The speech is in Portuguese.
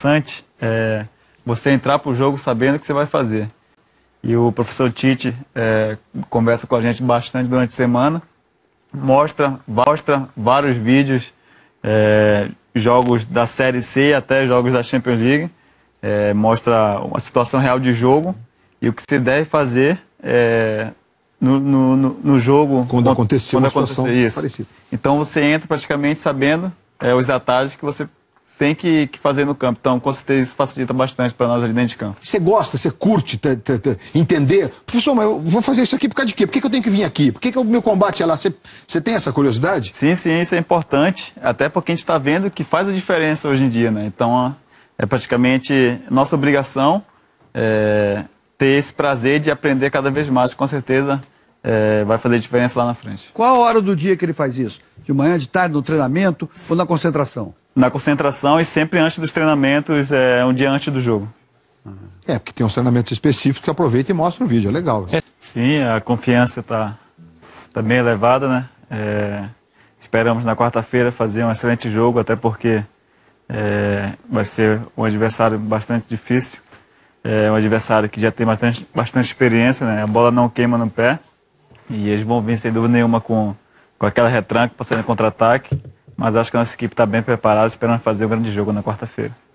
interessante é, você entrar para o jogo sabendo o que você vai fazer. E o professor Tite é, conversa com a gente bastante durante a semana, mostra, mostra vários vídeos, é, jogos da Série C até jogos da Champions League, é, mostra a situação real de jogo e o que se deve fazer é, no, no, no, jogo. Quando, aconteceu quando uma aconteceu isso. parecida. Então você entra praticamente sabendo é, os atalhos que você tem que, que, fazer no campo. Então, com certeza, isso facilita bastante para nós ali dentro de campo. Você gosta, você curte entender? Professor, mas eu vou fazer isso aqui por causa de quê? Por que, que eu tenho que vir aqui? Por que, que o meu combate é lá? Você, tem essa curiosidade? Sim, sim, isso é importante. Até porque a gente está vendo que faz a diferença hoje em dia, né? Então, é praticamente nossa obrigação é, ter esse prazer de aprender cada vez mais. Com certeza, é, vai fazer diferença lá na frente. Qual a hora do dia que ele faz isso? De manhã, de tarde, no treinamento ou na concentração? na concentração e sempre antes dos treinamentos, é, um dia antes do jogo. É, porque tem uns treinamentos específicos que aproveita e mostra o vídeo, é legal. É, sim, a confiança está tá bem elevada, né? É, esperamos na quarta-feira fazer um excelente jogo, até porque é, vai ser um adversário bastante difícil. É um adversário que já tem bastante, bastante experiência, né? A bola não queima no pé. E eles vão vir, sem dúvida nenhuma, com, com aquela retranca, passando contra-ataque mas acho que a nossa equipe está bem preparada, esperando fazer um grande jogo na quarta-feira.